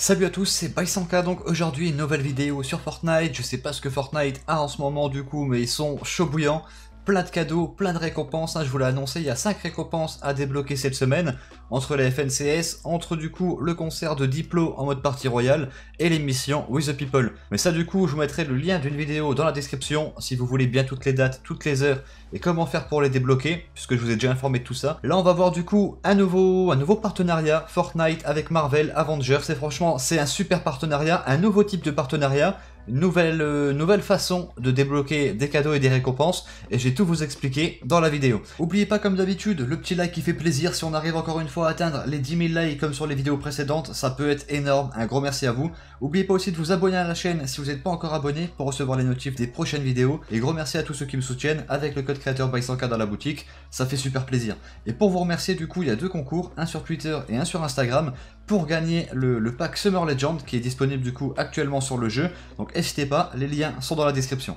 Salut à tous, c'est Baisanka, donc aujourd'hui une nouvelle vidéo sur Fortnite, je sais pas ce que Fortnite a en ce moment du coup, mais ils sont chauds bouillants, plein de cadeaux, plein de récompenses. Hein, je vous l'ai annoncé, il y a 5 récompenses à débloquer cette semaine. Entre la FNCS, entre du coup le concert de Diplo en mode partie royale et l'émission With the People. Mais ça du coup, je vous mettrai le lien d'une vidéo dans la description si vous voulez bien toutes les dates, toutes les heures et comment faire pour les débloquer, puisque je vous ai déjà informé de tout ça. Là, on va voir du coup un nouveau, un nouveau partenariat Fortnite avec Marvel, Avengers. Et franchement, c'est un super partenariat, un nouveau type de partenariat nouvelle, euh, nouvelle façon de débloquer des cadeaux et des récompenses, et j'ai tout vous expliqué dans la vidéo. N'oubliez pas comme d'habitude, le petit like qui fait plaisir, si on arrive encore une fois à atteindre les 10 000 likes comme sur les vidéos précédentes, ça peut être énorme, un gros merci à vous. Oubliez pas aussi de vous abonner à la chaîne si vous n'êtes pas encore abonné pour recevoir les notifs des prochaines vidéos, et gros merci à tous ceux qui me soutiennent avec le code créateur by 100k dans la boutique, ça fait super plaisir. Et pour vous remercier du coup, il y a deux concours, un sur Twitter et un sur Instagram, pour gagner le, pack Summer Legend qui est disponible du coup actuellement sur le jeu. Donc n'hésitez pas, les liens sont dans la description.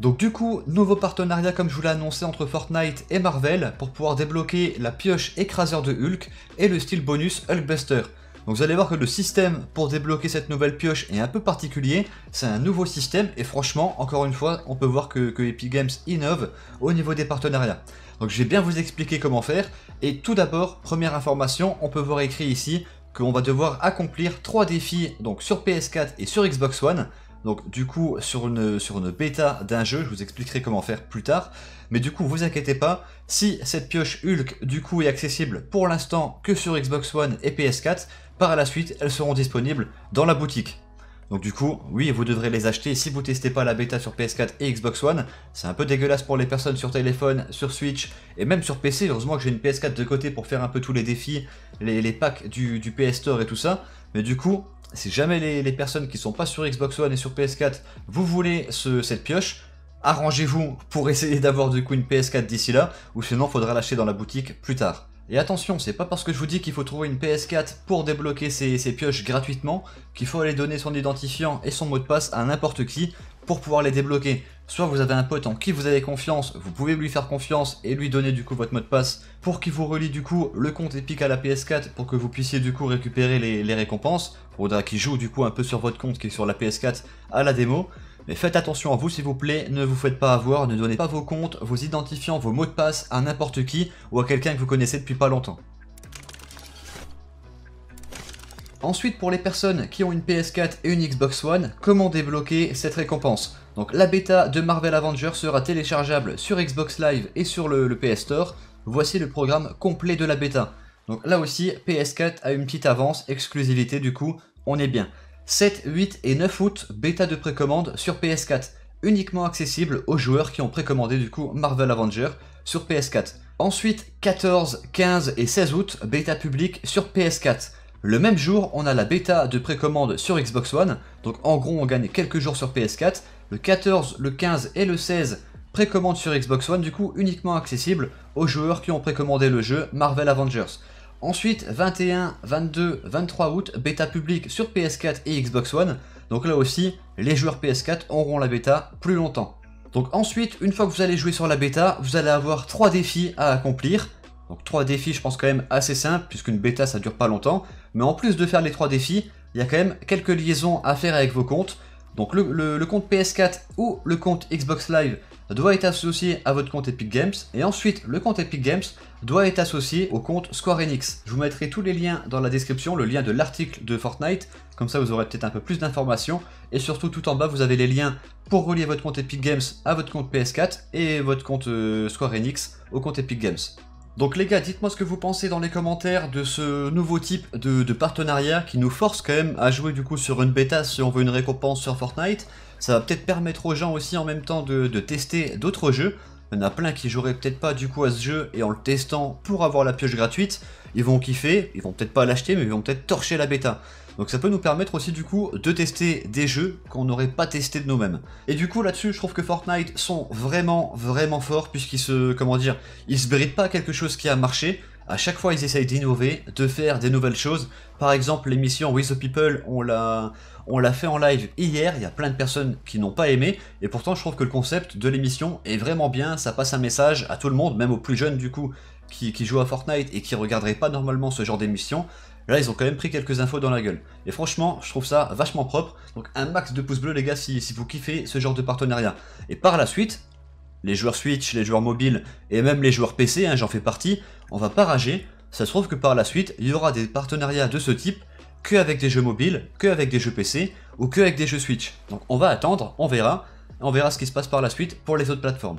Donc du coup, nouveau partenariat comme je vous l'ai annoncé entre Fortnite et Marvel pour pouvoir débloquer la pioche écraseur de Hulk et le style bonus Hulkbuster. Donc vous allez voir que le système pour débloquer cette nouvelle pioche est un peu particulier, c'est un nouveau système et franchement, encore une fois, on peut voir que, que Epic Games innove au niveau des partenariats. Donc je vais bien vous expliquer comment faire et tout d'abord, première information, on peut voir écrit ici qu'on va devoir accomplir trois défis donc sur PS4 et sur Xbox One. Donc du coup sur une, sur une bêta d'un jeu, je vous expliquerai comment faire plus tard. Mais du coup vous inquiétez pas, si cette pioche Hulk du coup est accessible pour l'instant que sur Xbox One et PS4, par la suite, elles seront disponibles dans la boutique. Donc du coup, oui, vous devrez les acheter si vous testez pas la bêta sur PS4 et Xbox One. C'est un peu dégueulasse pour les personnes sur téléphone, sur Switch et même sur PC. Heureusement que j'ai une PS4 de côté pour faire un peu tous les défis, les, packs du, PS Store et tout ça. Mais du coup, si jamais les, personnes qui sont pas sur Xbox One et sur PS4, vous voulez cette pioche, arrangez-vous pour essayer d'avoir du coup une PS4 d'ici là, ou sinon faudra l'acheter dans la boutique plus tard. Et attention, c'est pas parce que je vous dis qu'il faut trouver une PS4 pour débloquer ces, pioches gratuitement qu'il faut aller donner son identifiant et son mot de passe à n'importe qui pour pouvoir les débloquer. Soit vous avez un pote en qui vous avez confiance, vous pouvez lui faire confiance et lui donner du coup votre mot de passe pour qu'il vous relie du coup le compte Epic à la PS4 pour que vous puissiez du coup récupérer les, récompenses. Faudra qu'il joue du coup un peu sur votre compte qui est sur la PS4 à la démo. Mais faites attention à vous s'il vous plaît, ne vous faites pas avoir, ne donnez pas vos comptes, vos identifiants, vos mots de passe à n'importe qui ou à quelqu'un que vous connaissez depuis pas longtemps. Ensuite, pour les personnes qui ont une PS4 et une Xbox One, comment débloquer cette récompense Donc la bêta de Marvel Avengers sera téléchargeable sur Xbox Live et sur le, PS Store. Voici le programme complet de la bêta. Donc là aussi, PS4 a une petite avance, exclusivité du coup, on est bien. 7, 8 et 9 août, bêta de précommande sur PS4, uniquement accessible aux joueurs qui ont précommandé du coup Marvel Avengers sur PS4. Ensuite, 14, 15 et 16 août, bêta publique sur PS4. Le même jour, on a la bêta de précommande sur Xbox One, donc en gros on gagne quelques jours sur PS4. Le 14, le 15 et le 16, précommande sur Xbox One, du coup uniquement accessible aux joueurs qui ont précommandé le jeu Marvel Avengers. Ensuite, 21, 22, 23 août, bêta publique sur PS4 et Xbox One. Donc là aussi, les joueurs PS4 auront la bêta plus longtemps. Donc ensuite, une fois que vous allez jouer sur la bêta, vous allez avoir 3 défis à accomplir. Donc 3 défis, je pense quand même assez simples, puisqu'une bêta ça dure pas longtemps. Mais en plus de faire les 3 défis, il y a quand même quelques liaisons à faire avec vos comptes. Donc le compte PS4 ou le compte Xbox Live doit être associé à votre compte Epic Games et ensuite le compte Epic Games doit être associé au compte Square Enix. Je vous mettrai tous les liens dans la description, le lien de l'article de Fortnite, comme ça vous aurez peut-être un peu plus d'informations et surtout tout en bas vous avez les liens pour relier votre compte Epic Games à votre compte PS4 et votre compte euh, Square Enix au compte Epic Games. Donc les gars, dites-moi ce que vous pensez dans les commentaires de ce nouveau type de, de, partenariat qui nous force quand même à jouer du coup sur une bêta si on veut une récompense sur Fortnite. Ça va peut-être permettre aux gens aussi en même temps de, tester d'autres jeux. Il y en a plein qui joueraient peut-être pas du coup à ce jeu et en le testant pour avoir la pioche gratuite, ils vont kiffer, ils vont peut-être pas l'acheter mais ils vont peut-être torcher la bêta. Donc ça peut nous permettre aussi du coup de tester des jeux qu'on n'aurait pas testé de nous-mêmes. Et du coup là-dessus, je trouve que Fortnite sont vraiment vraiment forts puisqu'ils se comment dire, ils se brident pas à quelque chose qui a marché, à chaque fois, ils essayent d'innover, de faire des nouvelles choses. Par exemple, l'émission With the People, on l'a, fait en live hier. Il y a plein de personnes qui n'ont pas aimé. Et pourtant, je trouve que le concept de l'émission est vraiment bien. Ça passe un message à tout le monde, même aux plus jeunes du coup, qui, jouent à Fortnite et qui regarderaient pas normalement ce genre d'émission. Là, ils ont quand même pris quelques infos dans la gueule. Et franchement, je trouve ça vachement propre. Donc un max de pouces bleus, les gars, si, si vous kiffez ce genre de partenariat. Et par la suite, les joueurs Switch, les joueurs mobiles et même les joueurs PC, hein, j'en fais partie, on va pas rager. Ça se trouve que par la suite, il y aura des partenariats de ce type que avec des jeux mobiles, que avec des jeux PC ou que avec des jeux Switch. Donc on va attendre, on verra, on verra ce qui se passe par la suite pour les autres plateformes.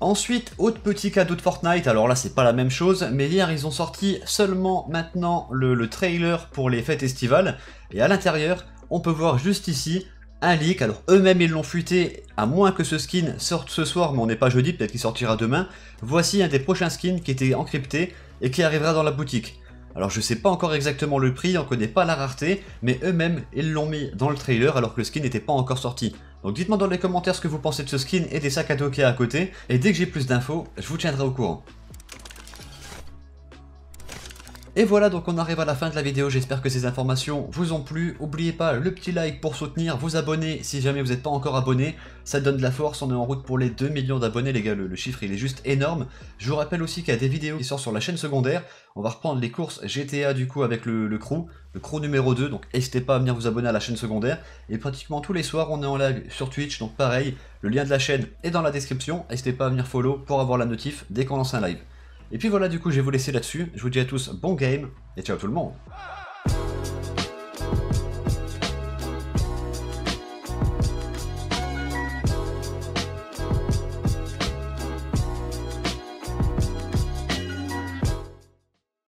Ensuite, autre petit cadeau de Fortnite, alors là c'est pas la même chose, mais hier ils ont sorti seulement maintenant le trailer pour les fêtes estivales, et à l'intérieur, on peut voir juste ici un leak, alors eux-mêmes ils l'ont fuité, à moins que ce skin sorte ce soir, mais on n'est pas jeudi, peut-être qu'il sortira demain, voici un des prochains skins qui était encrypté et qui arrivera dans la boutique. Alors je ne sais pas encore exactement le prix, on connaît pas la rareté, mais eux-mêmes ils l'ont mis dans le trailer alors que le skin n'était pas encore sorti. Donc dites-moi dans les commentaires ce que vous pensez de ce skin et des sacs à dos à côté, et dès que j'ai plus d'infos, je vous tiendrai au courant. Et voilà donc on arrive à la fin de la vidéo, j'espère que ces informations vous ont plu. N'oubliez pas le petit like pour soutenir, vous abonner si jamais vous n'êtes pas encore abonné, ça donne de la force, on est en route pour les 2 millions d'abonnés les gars, le, chiffre il est juste énorme. Je vous rappelle aussi qu'il y a des vidéos qui sortent sur la chaîne secondaire, on va reprendre les courses GTA du coup avec le, le crew, le crew numéro 2, donc n'hésitez pas à venir vous abonner à la chaîne secondaire. Et pratiquement tous les soirs on est en live sur Twitch, donc pareil, le lien de la chaîne est dans la description, n'hésitez pas à venir follow pour avoir la notif dès qu'on lance un live. Et puis voilà, du coup, je vais vous laisser là-dessus. Je vous dis à tous bon game et ciao tout le monde.